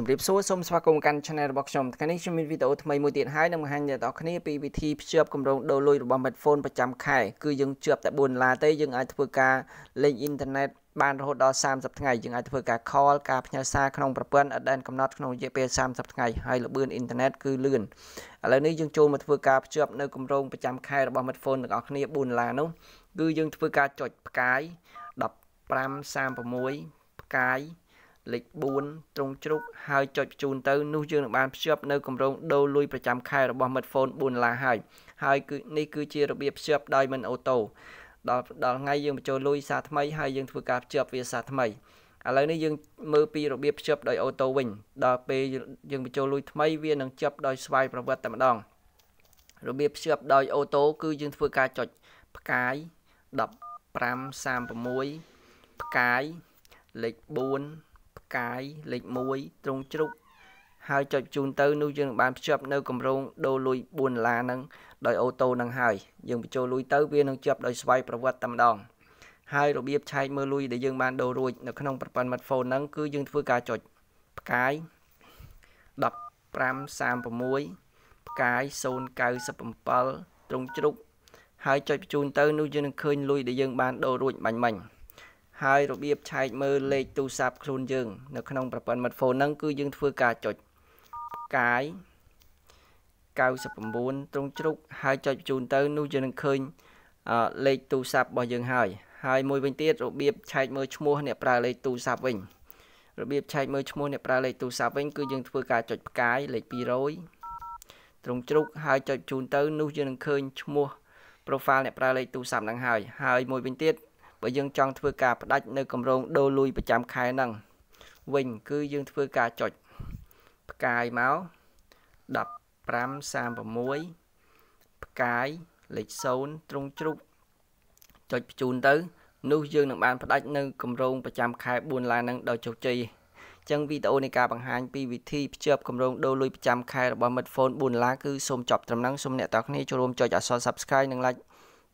ជំរាបសួរសូមស្វាគមន៍កាន់ Channel របស់ខ្ញុំថ្ងៃនេះខ្ញុំមានវីដេអូថ្មីមួយទៀតហើយនឹងបង្ហាញដល់អ្នកនរគ្នាពីវិធីភ្ជាប់គម្រោងដូរលុយរបស់ Medphone ប្រចាំខែគឺយើងជាប់តែ4ដុល្លារទេយើងអាចធ្វើការលេងអ៊ីនធឺណិតបានរហូតដល់30ថ្ងៃយើងអាចធ្វើការ call ការផ្ញើសារក្នុងប្រព័ន្ធអត់ដែនកំណត់ក្នុងរយៈពេល30ថ្ងៃហើយល្បឿនអ៊ីនធឺណិតគឺលឿនឥឡូវនេះយើងចូលមកធ្វើការភ្ជាប់នៅគម្រោងប្រចាំខែរបស់ Medphone ទាំងអស់គ្នា4ដុល្លារនោះគឺយើងធ្វើការចុចផ្កាយ1536ផ្កាយលេខ4ត្រង់ជ្រុកហើយចុចបញ្ជូនទៅនោះយើងនឹងបានភ្ជាប់នៅគម្រោងដូរលុយប្រចាំខែរបស់មិត្តហ្វូន4ដុល្លារហើយហើយគឺនេះគឺជារបៀបភ្ជាប់ដោយមិនអូតូដល់ដល់ថ្ងៃយើងបញ្ចូលលុយសារថ្មីហើយយើងធ្វើការភ្ជាប់វាសារថ្មីឥឡូវនេះយើងមើលពីរបៀបភ្ជាប់ដោយអូតូវិញដល់ពេលយើងបញ្ចូលលុយថ្មីវានឹងភ្ជាប់ដោយស្វ័យប្រវត្តិតែម្ដងរបៀបភ្ជាប់ដោយអូតូគឺយើងធ្វើការចុចផ្កាយ1536ផ្កាយលេខ4កាយលេខ1ត្រង់ជ្រុកហើយចុចជូនទៅនោះយើងបានភ្ជាប់នៅកម្រងដូរលុយ4ដុល្លារហ្នឹងដោយអូតូនឹងហើយយើងបញ្ចូលលុយទៅវានឹងជាប់ដោយស្វ័យប្រវត្តិតែម្ដង ហើយរបៀបឆែកមើលលុយដែលយើងបានដូររួច នៅក្នុងប្រព័ន្ធ smartphone ហ្នឹងគឺយើងធ្វើការចុចផ្កាយ1536ផ្កាយ097ត្រង់ជ្រុកហើយចុចបញ្ជូនទៅនោះយើងនឹងឃើញលុយដែលយើង បានដូររួចបាញ់មិញហើយរបៀបឆែកមើលលេខទូរស័ព្ទខ្លួនយើង នៅក្នុងប្រព័ន្ធ smartphone ហ្នឹងគឺយើងធ្វើការចុចកាយ99ត្រង់ជ្រុក ហើយចុចបញ្ជូន ទៅ នោះយើងនឹងឃើញលេខទូរស័ព្ទរបស់យើងហើយហើយមួយវិញទៀតរបៀបឆែកមើលឈ្មោះអ្នកប្រើលេខទូរស័ព្ទវិញរបៀបឆែកមើលឈ្មោះអ្នកប្រើលេខទូរស័ព្ទវិញគឺយើងធ្វើការចុចផ្កាយលេខ200ត្រង់ជ្រុកហើយចុចបញ្ជូនទៅនោះយើងនឹងឃើញឈ្មោះ profile អ្នកប្រើលេខទូរស័ព្ទហ្នឹងហើយហើយមួយវិញទៀតបើយើងចង់ធ្វើការផ្ដាច់នៅកម្រងដូរលុយប្រចាំខែហ្នឹងវិញគឺយើងធ្វើការចុចផ្កាយមក1536ផ្កាយលេខ0ត្រង់ជ្រុកចុចបញ្ជូនទៅនោះយើងនឹងបានផ្ដាច់នៅកម្រងប្រចាំខែ4ឡានហ្នឹងដោយជោគជ័យចឹងវីដេអូនៃការបង្ហាញពីវិធីភ្ជាប់គម្រោងដូរលុយប្រចាំខែរបស់មិត្តហ្វូន4ឡាគឺសូមចប់ត្រឹមហ្នឹងសូមអ្នកទាំងគ្នាចូលរួមចុចអក្សរ Subscribe និង Like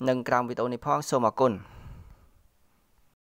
និងក្រោមវីដេអូនេះផងសូមអរគុណ